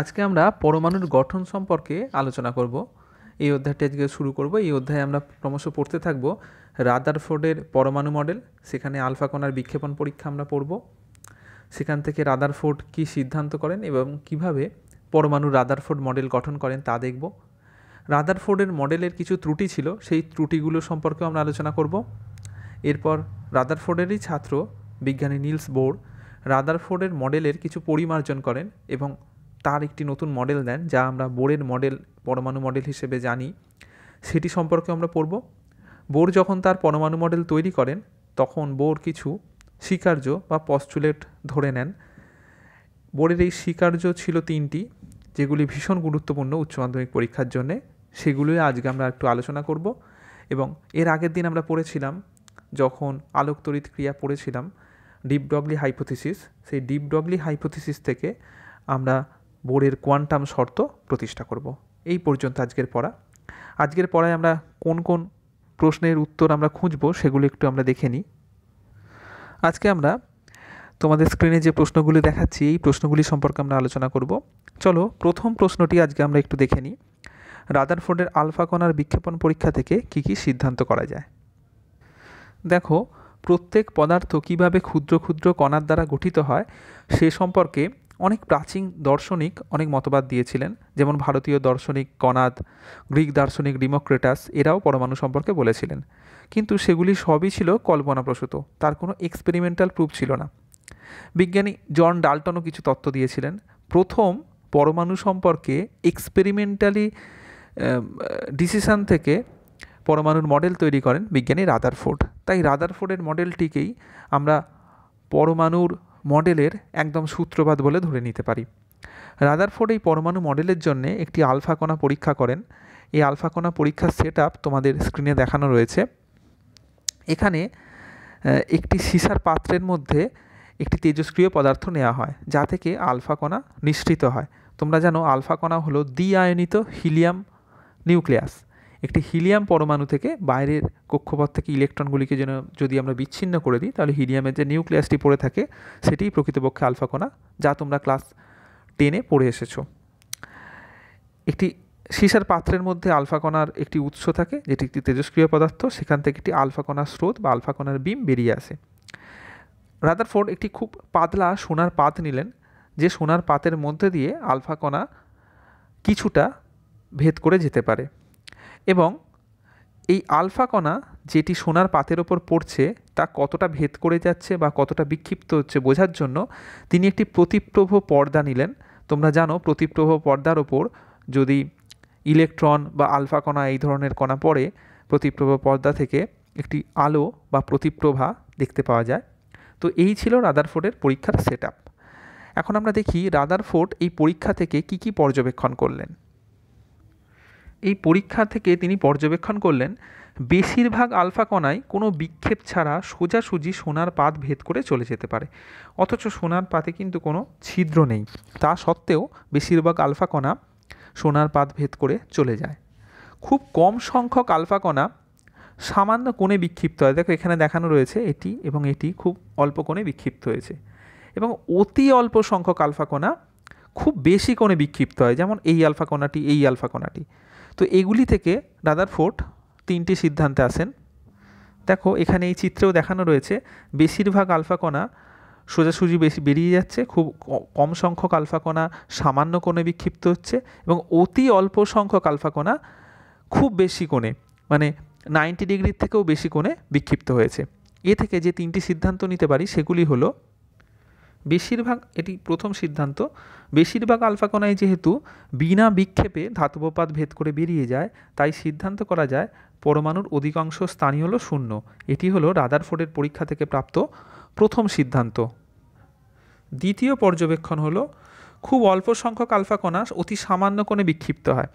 আজকে আমরা পরমাণুর গঠন সম্পর্কে আলোচনা করব এই অধ্যায়টি আজকে শুরু করব এই অধ্যায়ে আমরা ক্রমশ পড়তে থাকব রাদার ফোর্ডের পরমাণু মডেল সেখানে আলফা কণার বিক্ষেপণ পরীক্ষা আমরা পড়ব সেখান থেকে রাদার ফোর্ড কী সিদ্ধান্ত করেন এবং কিভাবে পরমাণু রাদার ফোর্ড মডেল গঠন করেন তা দেখব রাদার ফোর্ডের মডেলের কিছু ত্রুটি ছিল সেই ত্রুটিগুলো সম্পর্কেও আমরা আলোচনা করব এরপর রাদার ফোর্ডেরই ছাত্র বিজ্ঞানী নিলস বোর রাদার ফোর্ডের মডেলের কিছু পরিমার্জন করেন এবং তার একটি নতুন মডেল দেন যা আমরা বোরের মডেল পরমাণু মডেল হিসেবে জানি সেটি সম্পর্কে আমরা পড়ব বোর যখন তার পরমাণু মডেল তৈরি করেন তখন বোর কিছু স্বীকার্য বা পস্টুলেট ধরে নেন বোর্ডের এই স্বীকার্য ছিল তিনটি যেগুলি ভীষণ গুরুত্বপূর্ণ উচ্চ মাধ্যমিক পরীক্ষার জন্য সেগুলোই আজকে আমরা একটু আলোচনা করব এবং এর আগের দিন আমরা পড়েছিলাম যখন আলোক তড়িৎ ক্রিয়া পড়েছিলাম ডিপ ডগলি হাইপোথিসিস সেই ডিপ ডগলি হাইপোথিসিস থেকে আমরা বোরের কোয়ান্টাম শর্ত প্রতিষ্ঠা করব এই পর্যন্ত আজকের পড়া আজকের পড়ায় আমরা কোন কোন প্রশ্নের উত্তর আমরা খুঁজব সেগুলো একটু আমরা দেখে নিই আজকে আমরা তোমাদের স্ক্রিনে যে প্রশ্নগুলি দেখাচ্ছি এই প্রশ্নগুলি সম্পর্কে আমরা আলোচনা করব চলো প্রথম প্রশ্নটি আজকে আমরা একটু দেখে নিই রাদারফোর্ডের আলফা কণার বিক্ষেপণ পরীক্ষা থেকে কি কি সিদ্ধান্ত করা যায় দেখো প্রত্যেক পদার্থ কিভাবে ক্ষুদ্র ক্ষুদ্র কণার দ্বারা গঠিত হয় সে সম্পর্কে অনেক প্রাচীন দার্শনিক অনেক মতবাদ দিয়েছিলেন যেমন ভারতীয় দার্শনিক কনাদ গ্রিক দার্শনিক ডিমোক্রেটাস এরাও পরমাণু সম্পর্কে বলেছিলেন কিন্তু সেগুলি সবই ছিল কল্পনাপ্রসূত তার কোনো এক্সপেরিমেন্টাল প্রুফ ছিল না বিজ্ঞানী জন ডাল্টনও কিছু তত্ত্ব দিয়েছিলেন প্রথম পরমাণু সম্পর্কে এক্সপেরিমেন্টালি ডিসিশান থেকে পরমাণুর মডেল তৈরি করেন বিজ্ঞানী রাদারফোর্ড তাই রাদারফোর্ডের মডেলটিকেই আমরা পরমাণুর মডেলের একদম সূত্রপাত বলে ধরে নিতে পারি রাদারফোর্ড এই পরমাণু মডেলের জন্য একটি আলফা কণা পরীক্ষা করেন এই আলফা কণা পরীক্ষার সেট তোমাদের স্ক্রিনে দেখানো রয়েছে এখানে একটি সিসার পাত্রের মধ্যে একটি তেজস্ক্রিয় পদার্থ নেওয়া হয় যা থেকে আলফা কণা নিঃসৃত হয় তোমরা জানো আলফা কণা হলো দ্বিআয়নিত হিলিয়াম নিউক্লিয়াস একটি হিলিয়াম পরমাণু থেকে বাইরের কক্ষপথ থেকে ইলেকট্রনগুলিকে যেন যদি আমরা বিচ্ছিন্ন করে দিই তাহলে হিলিয়ামের যে নিউক্লিয়াসটি পড়ে থাকে সেটিই প্রকৃতপক্ষে আলফা কণা যা তোমরা ক্লাস টেনে পড়ে এসেছো একটি সীসার পাত্রের মধ্যে আলফা কণার একটি উৎস থাকে যেটি একটি তেজস্ক্রিয় পদার্থ সেখান থেকে একটি আলফা কণার স্রোত বা আলফা কণার বিম বেরিয়ে আসে রাদারফোর্ড একটি খুব পাতলা সোনার পাত নিলেন যে সোনার পাতের মধ্যে দিয়ে আলফা কণা কিছুটা ভেদ করে যেতে পারে এবং এই আলফা কণা যেটি সোনার পাতের ওপর পড়ছে তা কতটা ভেদ করে যাচ্ছে বা কতটা বিক্ষিপ্ত হচ্ছে বোঝার জন্য তিনি একটি প্রতিপ্রভ পর্দা নিলেন তোমরা জানো প্রতিপ্রভ পর্দার ওপর যদি ইলেকট্রন বা আলফা কণা এই ধরনের কণা পড়ে প্রতিপ্রভ পর্দা থেকে একটি আলো বা প্রতিপ্রভা দেখতে পাওয়া যায় তো এই ছিল রাদারফোর্ডের পরীক্ষার সেট এখন আমরা দেখি রাদারফোর্ড এই পরীক্ষা থেকে কি কি পর্যবেক্ষণ করলেন এই পরীক্ষা থেকে তিনি পর্যবেক্ষণ করলেন বেশিরভাগ আলফা কণায় কোনো বিক্ষেপ ছাড়া সোজাসুজি সোনার পাত ভেদ করে চলে যেতে পারে অথচ সোনার পাতে কিন্তু কোনো ছিদ্র নেই তা সত্ত্বেও বেশিরভাগ আলফা কণা সোনার পাত ভেদ করে চলে যায় খুব কম সংখ্যক আলফা কণা সামান্য কোণে বিক্ষিপ্ত হয় দেখো এখানে দেখানো রয়েছে এটি এবং এটি খুব অল্প কোণে বিক্ষিপ্ত হয়েছে এবং অতি অল্প সংখ্যক আলফা কণা খুব বেশি কোণে বিক্ষিপ্ত হয় যেমন এই আলফা কণাটি এই আলফা কণাটি তো এগুলি থেকে রাদার ফোর্ট তিনটি সিদ্ধান্তে আসেন দেখো এখানে এই চিত্রেও দেখানো রয়েছে বেশিরভাগ আলফা কণা সোজাসুজি বেশি বেরিয়ে যাচ্ছে খুব কম সংখ্যক আলফা কণা সামান্য কোণে বিক্ষিপ্ত হচ্ছে এবং অতি অল্প সংখ্যক আলফা কণা খুব বেশি কোণে মানে নাইনটি ডিগ্রির থেকেও বেশি কোণে বিক্ষিপ্ত হয়েছে এ থেকে যে তিনটি সিদ্ধান্ত নিতে পারি সেগুলি হলো বেশিরভাগ এটি প্রথম সিদ্ধান্ত বেশিরভাগ আলফা কণায় যেহেতু বিনা বিক্ষেপে ধাতবপাত ভেদ করে বেরিয়ে যায় তাই সিদ্ধান্ত করা যায় পরমাণুর অধিকাংশ স্থানই হলো শূন্য এটি হলো রাদারফোর্ডের পরীক্ষা থেকে প্রাপ্ত প্রথম সিদ্ধান্ত দ্বিতীয় পর্যবেক্ষণ হলো খুব অল্প সংখ্যক আলফা কণা অতি সামান্য কোণে বিক্ষিপ্ত হয়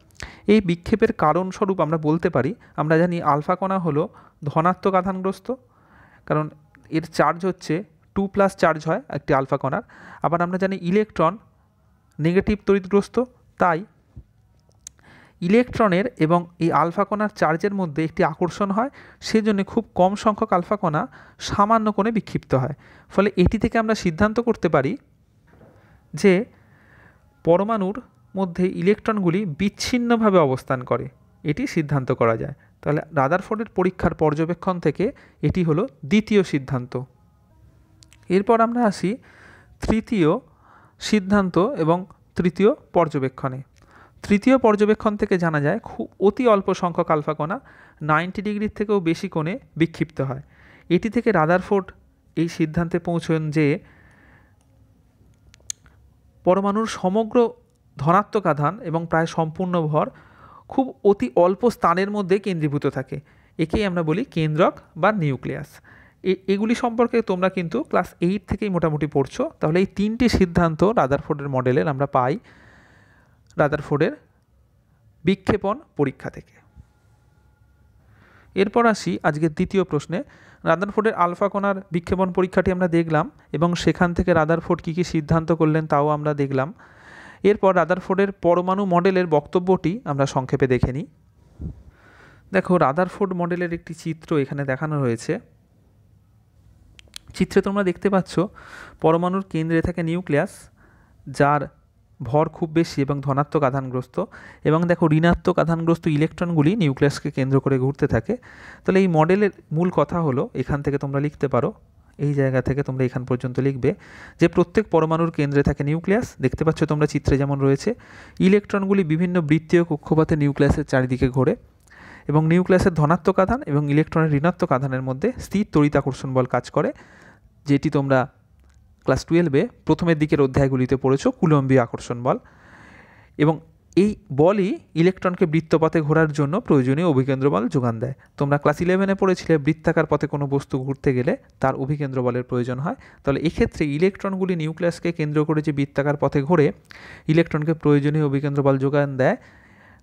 এই বিক্ষেপের কারণস্বরূপ আমরা বলতে পারি আমরা জানি আলফা কণা হলো ধনাত্মক আধানগ্রস্ত কারণ এর চার্জ হচ্ছে টু প্লাস চার্জ হয় একটি আলফা কণার আবার আমরা জানি ইলেকট্রন নেগেটিভ তড়িৎগ্রস্ত তাই ইলেকট্রনের এবং এই আলফা কণার চার্জের মধ্যে একটি আকর্ষণ হয় সেজন্য খুব কম সংখ্যক আলফা কণা সামান্য কোণে বিক্ষিপ্ত হয় ফলে এটি থেকে আমরা সিদ্ধান্ত করতে পারি যে পরমাণুর মধ্যে ইলেকট্রনগুলি বিচ্ছিন্নভাবে অবস্থান করে এটি সিদ্ধান্ত করা যায় তাহলে রাদারফোর্ডের পরীক্ষার পর্যবেক্ষণ থেকে এটি হলো দ্বিতীয় সিদ্ধান্ত এরপর আমরা আসি তৃতীয় সিদ্ধান্ত এবং তৃতীয় পর্যবেক্ষণে তৃতীয় পর্যবেক্ষণ থেকে জানা যায় খুব অতি অল্প সংখ্যক আলফা কণা নাইনটি ডিগ্রির থেকেও বেশি কোণে বিক্ষিপ্ত হয় এটি থেকে রাদারফোর্ড এই সিদ্ধান্তে পৌঁছন যে পরমাণুর সমগ্র ধনাত্মক আধান এবং প্রায় সম্পূর্ণ ভর খুব অতি অল্প স্থানের মধ্যে কেন্দ্রীভূত থাকে একেই আমরা বলি কেন্দ্রক বা নিউক্লিয়াস এগুলি সম্পর্কে তোমরা কিন্তু ক্লাস এইট থেকেই মোটামুটি পড়ছো তাহলে এই তিনটি সিদ্ধান্ত রাদারফোর্ডের মডেলের আমরা পাই রাদারফোর্ডের বিক্ষেপণ পরীক্ষা থেকে এরপর আসি আজকের দ্বিতীয় প্রশ্নে রাদারফোর্ডের আলফা কোনার বিক্ষেপণ পরীক্ষাটি আমরা দেখলাম এবং সেখান থেকে রাদারফোর্ড কী কী সিদ্ধান্ত করলেন তাও আমরা দেখলাম এরপর রাদারফোর্ডের পরমাণু মডেলের বক্তব্যটি আমরা সংক্ষেপে দেখে নিই দেখো রাদারফোর্ড মডেলের একটি চিত্র এখানে দেখানো রয়েছে চিত্রে তোমরা দেখতে পাচ্ছ পরমাণুর কেন্দ্রে থাকে নিউক্লিয়াস যার ভর খুব বেশি এবং ধনাত্মক আধানগ্রস্ত এবং দেখো ঋণাত্মক আধানগ্রস্ত ইলেকট্রনগুলি নিউক্লিয়াসকে কেন্দ্র করে ঘুরতে থাকে তাহলে এই মডেলের মূল কথা হলো এখান থেকে তোমরা লিখতে পারো এই জায়গা থেকে তোমরা এখান পর্যন্ত লিখবে যে প্রত্যেক পরমাণুর কেন্দ্রে থাকে নিউক্লিয়াস দেখতে পাচ্ছ তোমরা চিত্রে যেমন রয়েছে ইলেকট্রনগুলি বিভিন্ন বৃত্তীয় কক্ষপথে নিউক্লিয়াসের চারিদিকে ঘোরে এবং নিউক্লিয়াসের ধনাত্মক আধান এবং ইলেকট্রনের ঋণাত্মক আধানের মধ্যে স্থির তড়িৎ আকর্ষণ বল কাজ করে যেটি তোমরা ক্লাস টুয়েলভে প্রথমের দিকের অধ্যায়গুলিতে পড়েছ কুলম্বীয় আকর্ষণ বল এবং এই বলই ইলেকট্রনকে বৃত্তপথে ঘোরার জন্য প্রয়োজনীয় অভিকেন্দ্র বল যোগান দেয় তোমরা ক্লাস ইলেভেনে পড়েছিলে বৃত্তাকার পথে কোনো বস্তু ঘুরতে গেলে তার অভিকেন্দ্র বলের প্রয়োজন হয় তাহলে এক্ষেত্রে ইলেকট্রনগুলি নিউক্লিয়াসকে কেন্দ্র করে যে বৃত্তাকার পথে ঘোরে ইলেকট্রনকে প্রয়োজনীয় অভিকেন্দ্র বল যোগান দেয়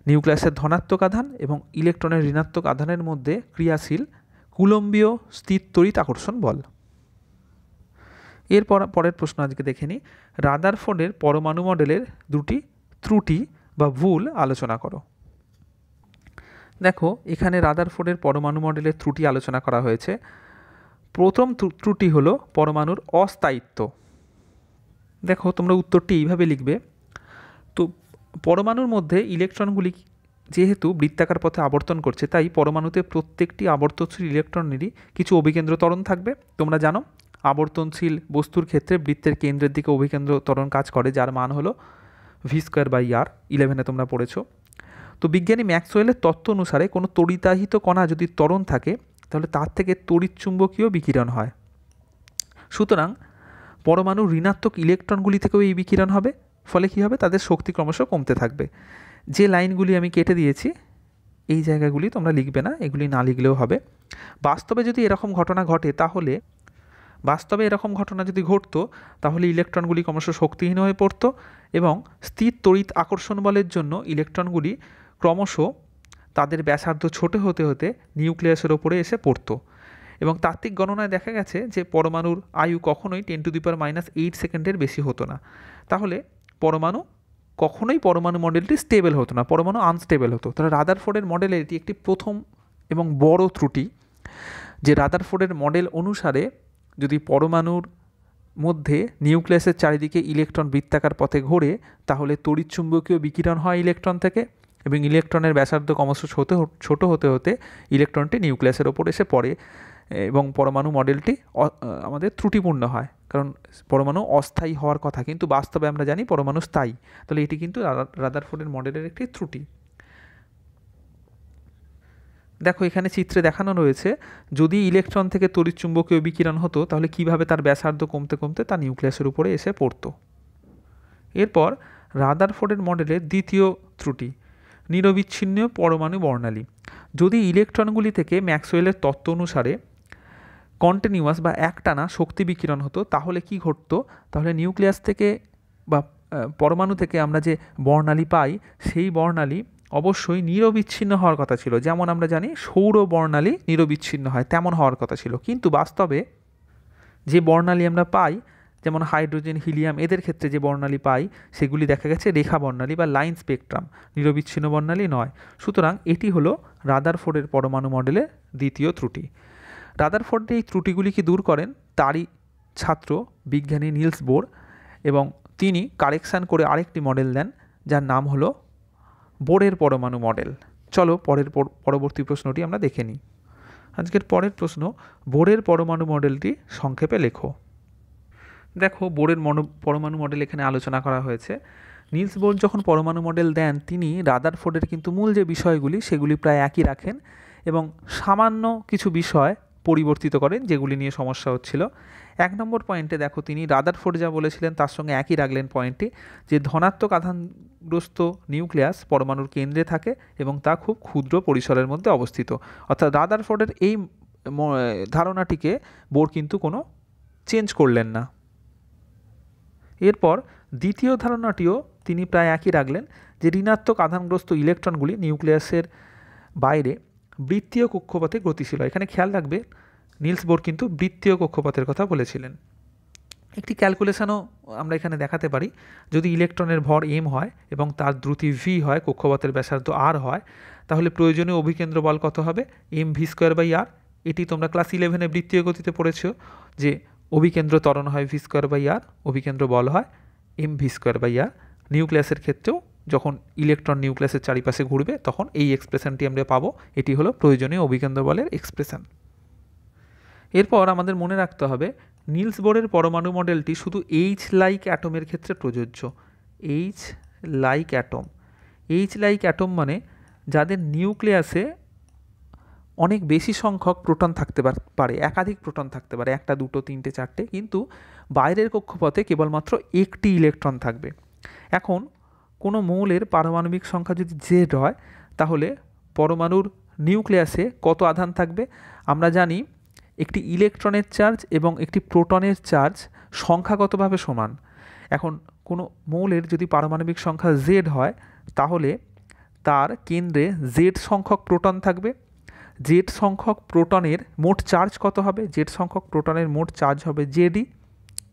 নিউক্লিয়াসের ধনাত্মক আধান এবং ইলেকট্রনের ঋণাত্মক আধানের মধ্যে ক্রিয়াশীল কুলম্বীয় স্থির তড়িৎ আকর্ষণ বল এরপর পরের প্রশ্ন আজকে দেখে নিই রাদারফোর্ডের পরমাণু মডেলের দুটি ত্রুটি বা ভুল আলোচনা করো দেখো এখানে রাদারফোর্ডের পরমাণু মডেলের ত্রুটি আলোচনা করা হয়েছে প্রথম ত্রুটি হলো পরমাণুর অস্থায়িত্ব দেখো তোমরা উত্তরটি এইভাবে লিখবে তো পরমাণুর মধ্যে ইলেকট্রনগুলি যেহেতু বৃত্তাকার পথে আবর্তন করছে তাই পরমাণুতে প্রত্যেকটি আবর্তশ্রী ইলেকট্রনেরই কিছু অভিকেন্দ্র তরণ থাকবে তোমরা জানো আবর্তনশীল বস্তুর ক্ষেত্রে বৃত্তের কেন্দ্রের দিকে অভিকেন্দ্র ত্বরণ কাজ করে যার মান হলো ভি স্কোয়ার বাই আর ইলেভেনে তোমরা পড়েছো তো বিজ্ঞানী ম্যাক্সওয়েলের তত্ত্ব অনুসারে কোনো তড়িতাহিত কণা যদি ত্বরণ থাকে তাহলে তার থেকে তড়িৎচুম্বকীয় বিকিরণ হয় সুতরাং পরমাণু ঋণাত্মক ইলেকট্রনগুলি থেকেও এই বিকিরণ হবে ফলে কী হবে তাদের শক্তি ক্রমশ কমতে থাকবে যে লাইনগুলি আমি কেটে দিয়েছি এই জায়গাগুলি তোমরা লিখবে না এগুলি না লিখলেও হবে বাস্তবে যদি এরকম ঘটনা ঘটে তাহলে বাস্তবে এরকম ঘটনা যদি ঘটত তাহলে ইলেকট্রনগুলি ক্রমশ শক্তিহীন হয়ে পড়ত এবং স্থির তড়িৎ আকর্ষণ বলের জন্য ইলেকট্রনগুলি ক্রমশ তাদের ব্যাসার্ধ ছোট হতে হতে নিউক্লিয়াসের ওপরে এসে পড়তো এবং তাত্ত্বিক গণনায় দেখা গেছে যে পরমাণুর আয়ু কখনোই ten to the power minus eight সেকেন্ডের বেশি হতো না তাহলে পরমাণু কখনোই পরমাণু মডেলটি স্টেবল হতো না পরমাণু আনস্টেবল হতো তাহলে রাদার ফোর্ডের মডেলে এটি একটি প্রথম এবং বড় ত্রুটি যে রাদার ফোর্ডের মডেল অনুসারে যদি পরমাণুর মধ্যে নিউক্লিয়াসের চারিদিকে ইলেকট্রন বৃত্তাকার পথে ঘোরে তাহলে তড়িৎচুম্বকীয় বিকিরণ হয় ইলেকট্রন থেকে এবং ইলেকট্রনের ব্যাসার্ধ ক্রমশ হতে ছোট হতে হতে ইলেকট্রনটি নিউক্লিয়াসের ওপর এসে পড়ে এবং পরমাণু মডেলটি আমাদের ত্রুটিপূর্ণ হয় কারণ পরমাণু অস্থায়ী হওয়ার কথা কিন্তু বাস্তবে আমরা জানি পরমাণু স্থায়ী তাহলে এটি কিন্তু রাদারফোর্ডের মডেলের একটি ত্রুটি দেখো এখানে চিত্রে দেখানো রয়েছে যদি ইলেকট্রন থেকে তড়িৎচুম্বকীয় বিকিরণ হতো তাহলে কিভাবে তার ব্যাসার্ধ কমতে কমতে তা নিউক্লিয়াসের উপরে এসে পড়ত এরপর রাদারফোর্ডের মডেলের দ্বিতীয় ত্রুটি নিরবিচ্ছিন্ন পরমাণু বর্ণালী যদি ইলেকট্রনগুলি থেকে ম্যাক্সওয়েলের তত্ত্ব অনুসারে কন্টিনিউয়াস বা একটানা শক্তি বিকিরণ হতো তাহলে কি ঘটতো তাহলে নিউক্লিয়াস থেকে বা পরমাণু থেকে আমরা যে বর্ণালী পাই সেই বর্ণালী অবশ্যই নিরবিচ্ছিন্ন হওয়ার কথা ছিল যেমন আমরা জানি সৌর বর্ণালী নিরবিচ্ছিন্ন হয় তেমন হওয়ার কথা ছিল কিন্তু বাস্তবে যে বর্ণালী আমরা পাই যেমন হাইড্রোজেন হিলিয়াম এদের ক্ষেত্রে যে বর্ণালী পাই সেগুলি দেখা গেছে রেখা বর্ণালী বা লাইন স্পেকট্রাম নিরবিচ্ছিন্ন বর্ণালী নয় সুতরাং এটি হলো রাদারফোর্ডের পরমাণু মডেলের দ্বিতীয় ত্রুটি রাদারফোর্ডের এই ত্রুটিগুলি কি দূর করেন তারই ছাত্র বিজ্ঞানী নিলস বোর এবং তিনি কারেকশান করে আরেকটি মডেল দেন যার নাম হলো বোরের পরমাণু মডেল চলো পরের পরবর্তী প্রশ্নটি আমরা দেখে নিই আজকের পরের প্রশ্ন বোরের পরমাণু মডেলটি সংক্ষেপে লেখো দেখো বোরের পরমাণু মডেল এখানে আলোচনা করা হয়েছে নিলস বোর যখন পরমাণু মডেল দেন তিনি রাদারফোর্ডের কিন্তু মূল যে বিষয়গুলি সেগুলি প্রায় একই রাখেন এবং সামান্য কিছু বিষয় পরিবর্তিত করেন যেগুলি নিয়ে সমস্যা হচ্ছিল এক নম্বর পয়েন্টে দেখো তিনি রাদারফোর্ড যা বলেছিলেন তার সঙ্গে একই রাখলেন পয়েন্টটি যে ধনাত্মক আধান গ্রস্ত নিউক্লিয়াস পরমাণুর কেন্দ্রে থাকে এবং তা খুব ক্ষুদ্র পরিসরের মধ্যে অবস্থিত অর্থাৎ রাদারফোর্ডের এই ধারণাটিকে বোর কিন্তু কোনো চেঞ্জ করলেন না এরপর দ্বিতীয় ধারণাটিও তিনি প্রায় একই রাখলেন যে ঋণাত্মক আধানগ্রস্ত ইলেকট্রনগুলি নিউক্লিয়াসের বাইরে বৃত্তীয় কক্ষপথে গতিশীল হয় এখানে খেয়াল রাখবে নীলস বোর কিন্তু বৃত্তীয় কক্ষপথের কথা বলেছিলেন একটি ক্যালকুলেশানও আমরা এখানে দেখাতে পারি যদি ইলেকট্রনের ভর এম হয় এবং তার দ্রুতি ভি হয় কক্ষপথের ব্যাসার্ধ আর হয় তাহলে প্রয়োজনীয় অভিকেন্দ্র বল কত হবে M V square by R এটি তোমরা ক্লাস ইলেভেনে বৃত্তীয় গতিতে পড়েছ যে অভিকেন্দ্র ত্বরণ হয় ভি স্কোয়ার বাই আর অভিকেন্দ্র বল হয় M V square by R নিউক্লিয়াসের ক্ষেত্রেও যখন ইলেকট্রন নিউক্লিয়াসের চারিপাশে ঘুরবে তখন এই এক্সপ্রেশনটি আমরা পাবো এটি হলো প্রয়োজনীয় অভিকেন্দ্র বলের এক্সপ্রেশন এরপর আমাদের মনে রাখতে হবে নিলস বোরের পরমাণু মডেলটি শুধু এইচ লাইক অ্যাটমের ক্ষেত্রে প্রযোজ্য H like atom H like atom মানে যাদের নিউক্লিয়াসে অনেক বেশি সংখ্যক প্রোটন থাকতে পারে একাধিক প্রোটন থাকতে পারে একটা দুটো তিনটে চারটে কিন্তু বাইরের কক্ষপথে কেবলমাত্র একটি ইলেকট্রন থাকবে এখন কোনো মৌলের পারমাণবিক সংখ্যা যদি জেড হয় তাহলে পরমাণুর নিউক্লিয়াসে কত আধান থাকবে আমরা জানি একটি ইলেকট্রনের চার্জ এবং একটি প্রোটনের চার্জ সংখ্যাগতভাবে সমান এখন কোনো মৌলের যদি পারমাণবিক সংখ্যা জেড হয় তাহলে তার কেন্দ্রে জেড সংখ্যক প্রোটন থাকবে জেড সংখ্যক প্রোটনের মোট চার্জ কত হবে জেড সংখ্যক প্রোটনের মোট চার্জ হবে জেডি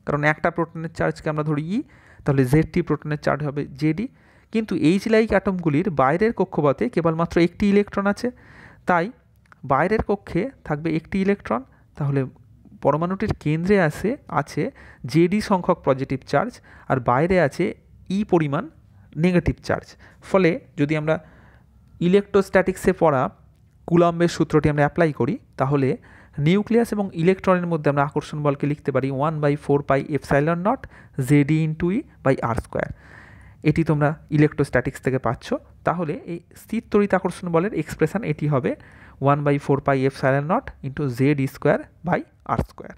কারণ একটা প্রোটনের চার্জকে আমরা ধরি ই e, তাহলে জেডটি প্রোটনের চার্জ হবে জেডি কিন্তু এইচ লাইক অ্যাটমগুলির বাইরের কক্ষপথে কেবলমাত্র একটি ইলেকট্রন আছে তাই বাইরের কক্ষে থাকবে একটি ইলেকট্রন তাহলে পরমাণুটির কেন্দ্রে আছে আছে জেডি সংখ্যক পজিটিভ চার্জ আর বাইরে আছে ই e পরিমাণ নেগেটিভ চার্জ ফলে যদি আমরা ইলেকট্রোস্ট্যাটিক্সে পড়া কুলম্বের সূত্রটি আমরা অ্যাপ্লাই করি তাহলে নিউক্লিয়াস এবং ইলেকট্রনের মধ্যে আমরা আকর্ষণ বলকে লিখতে পারি one by four pi epsilon nought Z E into E by R square এটি তোমরা ইলেকট্রোস্ট্যাটিক্স থেকে পাচ্ছ তাহলে এই স্থির তরিত আকর্ষণ বলের এক্সপ্রেশন এটি হবে one by four pi epsilon nought into Z square by R square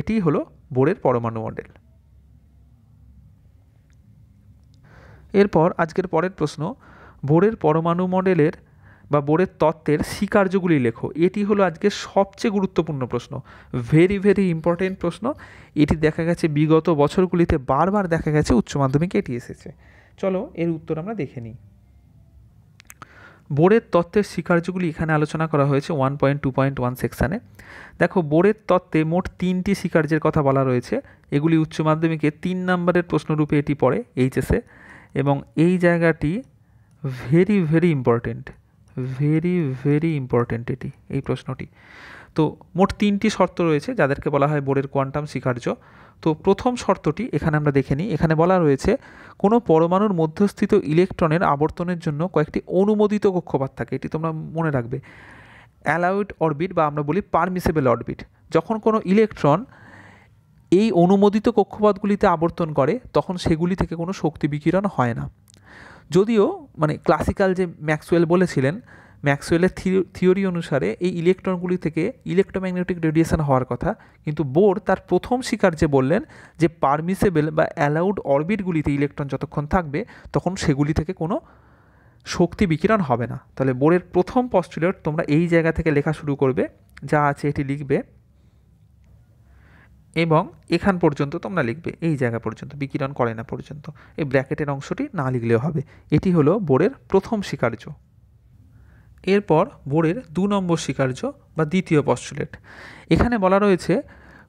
এটি হলো বোরের পরমাণু মডেল এরপর আজকের পরের প্রশ্ন বোরের পরমাণু মডেলের বা বোরের তত্ত্বের স্বীকার্যগুলি লেখো এটি হলো আজকের সবচেয়ে গুরুত্বপূর্ণ প্রশ্ন ভেরি ভেরি ইম্পর্টেন্ট প্রশ্ন এটি দেখা গেছে বিগত বছরগুলিতে বারবার দেখা গেছে উচ্চ মাধ্যমিকে এটি এসেছে চলো এর উত্তর আমরা দেখে নিই বোরের তত্ত্বের স্বীকার্যগুলি এখানে আলোচনা করা হয়েছে one point two point one সেকশানে দেখো বোরের তত্ত্বে মোট তিনটি স্বীকার্যের কথা বলা রয়েছে এগুলি উচ্চ মাধ্যমিকে তিন নম্বরের প্রশ্নরূপে এটি পড়ে এইচএসে এবং এই জায়গাটি very very important very very important এটি এই প্রশ্নটি তো মোট তিনটি শর্ত রয়েছে যাদেরকে বলা হয় বোর্ডের কোয়ান্টাম স্বীকার্য তো প্রথম শর্তটি এখানে আমরা দেখে নিই এখানে বলা রয়েছে কোনো পরমাণুর মধ্যস্থিত ইলেকট্রনের আবর্তনের জন্য কয়েকটি অনুমোদিত কক্ষপাত থাকে এটি তোমরা মনে রাখবে অ্যালাউড অরবিট বা আমরা বলি পারমিসেবল অরবিট যখন কোনো ইলেকট্রন এই অনুমোদিত কক্ষপাতগুলিতে আবর্তন করে তখন সেগুলি থেকে কোনো শক্তি বিকিরণ হয় না যদিও মানে ক্লাসিক্যাল যে ম্যাক্সওয়েল বলেছিলেন ম্যাক্সওয়েলের থিওরি অনুসারে এই ইলেকট্রনগুলি থেকে ইলেকট্রোম্যাগনেটিক রেডিয়েশন হওয়ার কথা কিন্তু বোর তার প্রথম শিকার যে বললেন যে পারমিসেবল বা অ্যালাউড অরবিটগুলিতে ইলেকট্রন যতক্ষণ থাকবে তখন সেগুলি থেকে কোনো শক্তি বিকিরণ হবে না তাহলে বোরের প্রথম পস্টুলেট তোমরা এই জায়গা থেকে লেখা শুরু করবে যা আছে এটি লিখবে এবং এখান পর্যন্ত তোমরা লিখবে এই জায়গা পর্যন্ত বিকিরণ করে না পর্যন্ত এই ব্র্যাকেটের অংশটি না লিখলেও হবে এটি হলো বোরের প্রথম স্বীকার্য এরপর বোর্ডের দু নম্বর স্বীকার্য বা দ্বিতীয় পস্টুলেট এখানে বলা রয়েছে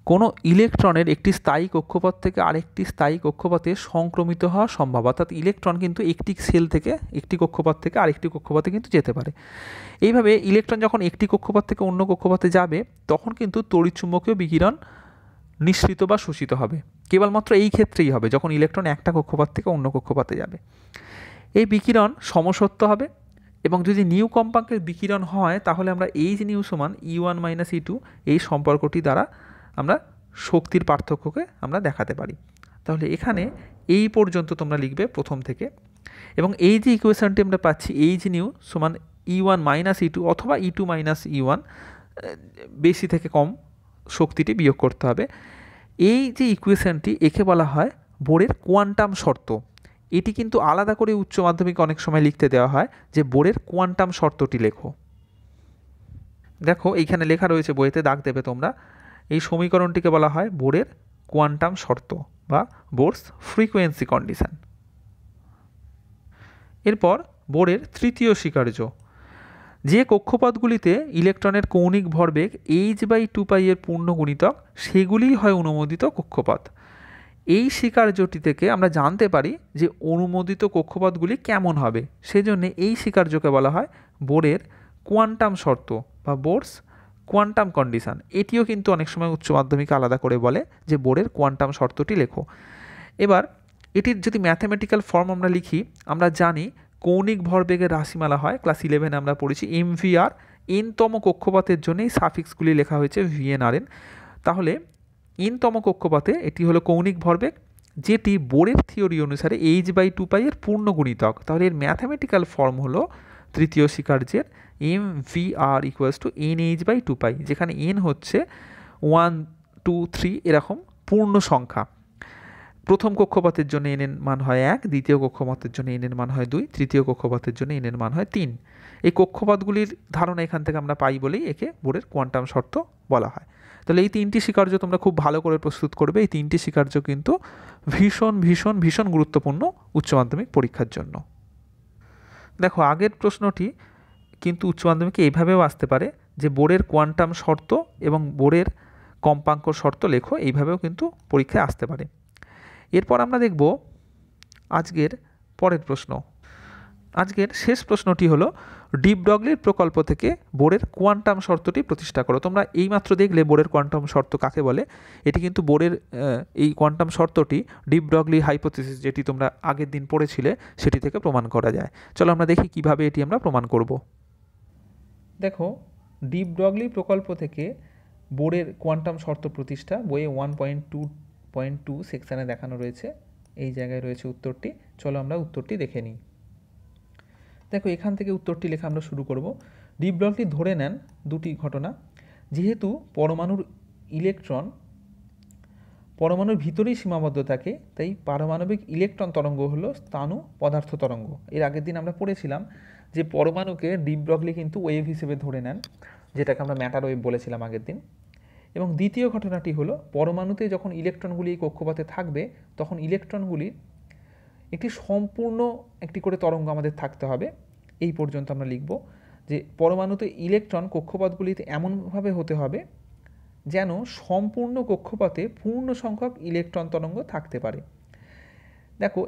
কোনো ইলেকট্রনের একটি স্থায়ী কক্ষপথ থেকে আরেকটি স্থায়ী কক্ষপথে সংক্রমিত হওয়া সম্ভব অর্থাৎ ইলেকট্রন কিন্তু একটি সেল থেকে একটি কক্ষপথ থেকে আরেকটি কক্ষপথে কিন্তু যেতে পারে এইভাবে ইলেকট্রন যখন একটি কক্ষপথ থেকে অন্য কক্ষপথে যাবে তখন কিন্তু তড়িৎচুম্বকীয় বিকিরণ নিঃসৃত বা শোষিত হবে কেবলমাত্র এই ক্ষেত্রেই হবে যখন ইলেকট্রন একটা কক্ষপথ থেকে অন্য কক্ষপথে যাবে এই বিকিরণ সমসত্ব হবে এবং যদি নিউ কম্পাঙ্কের বিকিরণ হয় তাহলে আমরা এইচ নিউ সমান E one minus E two এই সম্পর্কটি দ্বারা আমরা শক্তির পার্থক্যকে আমরা দেখাতে পারি তাহলে এখানে এই পর্যন্ত তোমরা লিখবে প্রথম থেকে এবং এই যে ইকুয়েশানটি আমরা পাচ্ছি এইচ নিউ সমান E one minus E two অথবা E two minus E one বেশি থেকে কম শক্তিটি বিয়োগ করতে হবে এই যে ইকুয়েশানটি একে বলা হয় বোরের কোয়ান্টাম শর্ত এটি কিন্তু আলাদা করে উচ্চ মাধ্যমিক অনেক সময় লিখতে দেওয়া হয় যে বোর্ডের কোয়ান্টাম শর্তটি লেখো দেখো এইখানে লেখা রয়েছে বইতে দাগ দেবে তোমরা এই সমীকরণটিকে বলা হয় বোর্ডের কোয়ান্টাম শর্ত বা বোর্ডস ফ্রিকোয়েন্সি কন্ডিশান এরপর বোর্ডের তৃতীয় স্বীকার্য যে কক্ষপথগুলিতে ইলেকট্রনের কৌণিক ভরবেগ এইচ বাই টু পাই এর পূর্ণ গুণিতক সেগুলিই হয় অনুমোদিত কক্ষপথ এই স্বীকার্যটি থেকে আমরা জানতে পারি যে অনুমোদিত কক্ষপথগুলি কেমন হবে সেজন্য এই স্বীকার্যকে বলা হয় বোরের কোয়ান্টাম শর্ত বা বোর্স কোয়ান্টাম কন্ডিশান এটিও কিন্তু অনেক সময় উচ্চ মাধ্যমিকে আলাদা করে বলে যে বোর্ডের কোয়ান্টাম শর্তটি লেখো এবার এটির যদি ম্যাথামেটিক্যাল ফর্ম আমরা লিখি আমরা জানি কৌণিক ভরবেগের রাশিমালা হয় ক্লাস ইলেভেনে আমরা পড়েছি এমভিআর এনতম কক্ষপথের জন্যই সাফিক্সগুলি লেখা হয়েছে ভিএনআরএন তাহলে এনতম কক্ষপথে এটি হলো কৌণিক ভরবেগ যেটি বোরের থিওরি অনুসারে এইচ বাই টু পাই এর পূর্ণ গুণিতক তাহলে এর ম্যাথামেটিক্যাল ফর্ম হলো তৃতীয় স্বীকার্যের M V R equals to N H by two pi যেখানে এন হচ্ছে ওয়ান টু থ্রি এরকম পূর্ণ সংখ্যা প্রথম কক্ষপথের জন্য এন এর মান হয় এক দ্বিতীয় কক্ষপথের জন্য এন এর মান হয় দুই তৃতীয় কক্ষপথের জন্য এন এর মান হয় তিন এই কক্ষপথগুলির ধারণা এখান থেকে আমরা পাই বলেই একে বোর্ডের কোয়ান্টাম শর্ত বলা হয় তাহলে এই তিনটি স্বীকার্য তোমরা খুব ভালো করে প্রস্তুত করবে এই তিনটি স্বীকার্য কিন্তু ভীষণ ভীষণ ভীষণ গুরুত্বপূর্ণ উচ্চ মাধ্যমিক পরীক্ষার জন্য দেখো আগের প্রশ্নটি কিন্তু উচ্চ মাধ্যমিকে এইভাবেও আসতে পারে যে বোর্ডের কোয়ান্টাম শর্ত এবং বোর্ডের কম্পাঙ্ক শর্ত লেখো এইভাবেও কিন্তু পরীক্ষায় আসতে পারে এরপর আমরা দেখব আজকের পরের প্রশ্ন আজকের শেষ প্রশ্নটি হলো ডিপডগলির প্রকল্প থেকে বোরের কোয়ান্টাম শর্তটি প্রতিষ্ঠা করো তোমরা এইমাত্র দেখলে বোরের কোয়ান্টাম শর্ত কাকে বলে এটি কিন্তু বোরের এই কোয়ান্টাম শর্তটি ডিপডগলি ডগলি হাইপোথিসিস যেটি তোমরা আগের দিন পড়েছিলে সেটি থেকে প্রমাণ করা যায় চলো আমরা দেখি কিভাবে এটি আমরা প্রমাণ করব দেখো ডিপডগলি প্রকল্প থেকে বোরের কোয়ান্টাম শর্ত প্রতিষ্ঠা বইয়ে one point two point two সেকশানে দেখানো রয়েছে এই জায়গায় রয়েছে উত্তরটি চলো আমরা উত্তরটি দেখে নিই দেখো এখান থেকে উত্তরটি লেখা আমরা শুরু করব ডি ধরে নেন দুটি ঘটনা যেহেতু পরমাণুর ইলেকট্রন পরমাণুর ভিতরেই সীমাবদ্ধ থাকে তাই পারমাণবিক ইলেকট্রন তরঙ্গ হলো স্থানু পদার্থ তরঙ্গ এর আগের দিন আমরা পড়েছিলাম যে পরমাণুকে ডিপ কিন্তু ওয়েভ হিসেবে ধরে নেন যেটাকে আমরা ম্যাটার ওয়েভ বলেছিলাম আগের দিন এবং দ্বিতীয় ঘটনাটি হলো পরমাণুতে যখন ইলেকট্রনগুলি কক্ষপথে থাকবে তখন ইলেকট্রনগুলির একটি সম্পূর্ণ একটি করে তরঙ্গ আমাদের থাকতে হবে এই পর্যন্ত আমরা লিখব যে পরমাণুতে ইলেকট্রন কক্ষপথগুলিতে এমনভাবে হতে হবে যেন সম্পূর্ণ কক্ষপথে পূর্ণ সংখ্যক ইলেকট্রন তরঙ্গ থাকতে পারে দেখো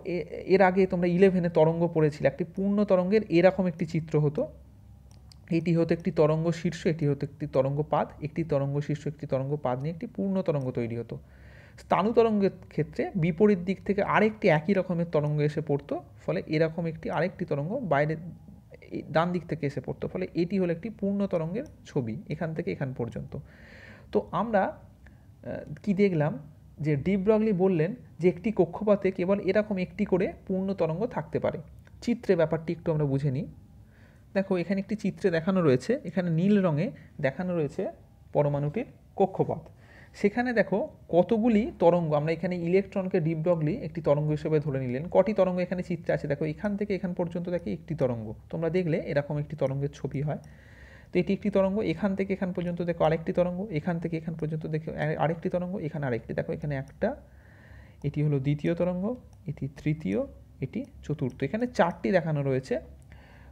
এর আগে তোমরা ইলেভেনে তরঙ্গ পড়েছিলে একটি পূর্ণ তরঙ্গের এরকম একটি চিত্র হতো এটি হতো একটি তরঙ্গ শীর্ষ এটি হতো একটি তরঙ্গ পাত একটি তরঙ্গ শীর্ষ একটি তরঙ্গ পাত নিয়ে একটি পূর্ণ তরঙ্গ তৈরি হতো স্থানু তরঙ্গের ক্ষেত্রে বিপরীত দিক থেকে আরেকটি একই রকমের তরঙ্গ এসে পড়তো ফলে এরকম একটি আরেকটি তরঙ্গ বাইরের ডান দিক থেকে এসে পড়তো ফলে এটি হলো একটি পূর্ণ তরঙ্গের ছবি এখান থেকে এখান পর্যন্ত তো আমরা কি দেখলাম যে ডিব্রগলি বললেন যে একটি কক্ষপথে কেবল এরকম একটি করে পূর্ণ তরঙ্গ থাকতে পারে চিত্রে ব্যাপারটি একটু আমরা বুঝে নিই দেখো এখানে একটি চিত্রে দেখানো রয়েছে এখানে নীল রঙে দেখানো রয়েছে পরমাণুটির কক্ষপথ সেখানে দেখো কতগুলি তরঙ্গ আমরা এখানে ইলেকট্রনকে ডিপ ডগলি একটি তরঙ্গ হিসেবে ধরে নিলেন কটি তরঙ্গ এখানে চিত্রে আছে দেখো এখান থেকে এখান পর্যন্ত দেখে একটি তরঙ্গ তোমরা দেখলে এরকম একটি তরঙ্গের ছবি হয় তো এটি একটি তরঙ্গ এখান থেকে এখান পর্যন্ত দেখো আরেকটি তরঙ্গ এখান থেকে এখান পর্যন্ত দেখো আরেকটি তরঙ্গ এখানে আরেকটি দেখো এখানে একটা এটি হলো দ্বিতীয় তরঙ্গ এটি তৃতীয় এটি চতুর্থ এখানে চারটি দেখানো রয়েছে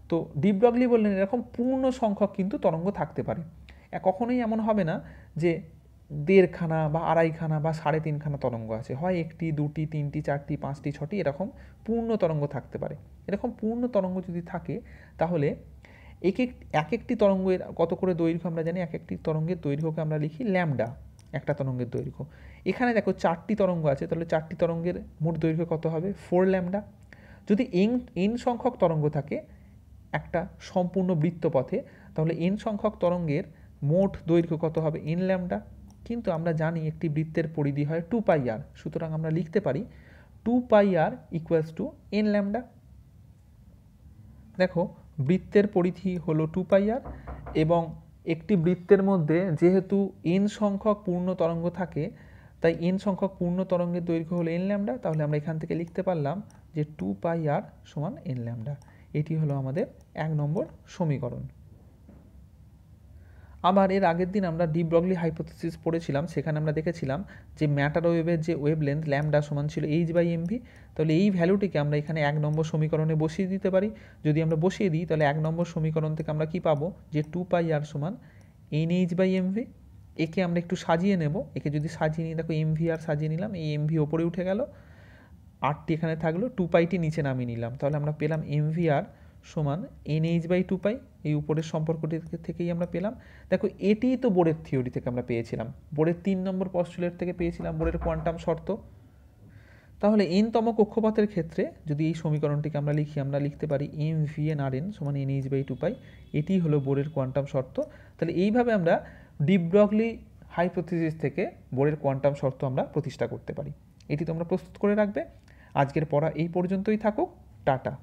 তো ডিপ ডগলি বললেন এরকম পূর্ণ সংখ্যক কিন্তু তরঙ্গ থাকতে পারে কখনোই এমন হবে না যে দেড়খানা বা আড়াইখানা বা সাড়ে তিনখানা তরঙ্গ আছে হয় একটি দুটি তিনটি চারটি পাঁচটি ছটি এরকম পূর্ণ তরঙ্গ থাকতে পারে এরকম পূর্ণ তরঙ্গ যদি থাকে তাহলে এক এক এক একটি তরঙ্গের কত করে দৈর্ঘ্য আমরা জানি এক একটি তরঙ্গের দৈর্ঘ্যকে আমরা লিখি ল্যামডা একটা তরঙ্গের দৈর্ঘ্য এখানে দেখো চারটি তরঙ্গ আছে তাহলে চারটি তরঙ্গের মোট দৈর্ঘ্য কত হবে ফোর ল্যামডা যদি এন এন সংখ্যক তরঙ্গ থাকে একটা সম্পূর্ণ বৃত্তপথে তাহলে এন সংখ্যক তরঙ্গের মোট দৈর্ঘ্য কত হবে এন ল্যামডা কিন্তু আমরা জানি একটি বৃত্তের পরিধি হয় টু পাই আর সুতরাং আমরা লিখতে পারি two pi R equals to N lambda দেখো বৃত্তের পরিধি হলো টু পাই আর এবং একটি বৃত্তের মধ্যে যেহেতু এন সংখ্যক পূর্ণ তরঙ্গ থাকে তাই এন সংখ্যক পূর্ণ তরঙ্গের দৈর্ঘ্য হলো এন ল্যামডা তাহলে আমরা এখান থেকে লিখতে পারলাম যে টু পাই আর সমান এন ল্যামডা এটি হলো আমাদের এক নম্বর সমীকরণ আবার এর আগের দিন আমরা ডি ব্রগলি হাইপোথিসিস পড়েছিলাম সেখানে আমরা দেখেছিলাম যে ম্যাটার ওয়েভের যে ওয়েভ লেন্থ ল্যামডা সমান ছিল এইচ বাই এমভি তাহলে এই ভ্যালুটিকে আমরা এখানে এক নম্বর সমীকরণে বসিয়ে দিতে পারি যদি আমরা বসিয়ে দিই তাহলে এক নম্বর সমীকরণ থেকে আমরা কি পাবো যে টু পাই আর সমান এন এইচ বাই এমভি একে আমরা একটু সাজিয়ে নেব একে যদি সাজিয়ে নিই দেখো এমভি আর সাজিয়ে নিলাম এই এমভি ওপরে উঠে গেল আরটি এখানে থাকলো টু পাইটি নিচে নামিয়ে নিলাম তাহলে আমরা পেলাম এমভি আর সমান N H by two pi এই উপরের সম্পর্কটি থেকেই আমরা পেলাম দেখো এটিই তো বোর্ডের থিওরি থেকে আমরা পেয়েছিলাম বোর্ডের তিন নম্বর পস্টুলেট থেকে পেয়েছিলাম বোর্ডের কোয়ান্টাম শর্ত তাহলে এনতম কক্ষপথের ক্ষেত্রে যদি এই সমীকরণটিকে আমরা লিখি আমরা লিখতে পারি M V N R N সমান N H by two pi এটি হলো বোর্ডের কোয়ান্টাম শর্ত তাহলে এইভাবে আমরা ডিব্রগলি হাইপোথিসিস থেকে বোর্ডের কোয়ান্টাম শর্ত আমরা প্রতিষ্ঠা করতে পারি এটি তোমরা প্রস্তুত করে রাখবে আজকের পড়া এই পর্যন্তই থাকুক টাটা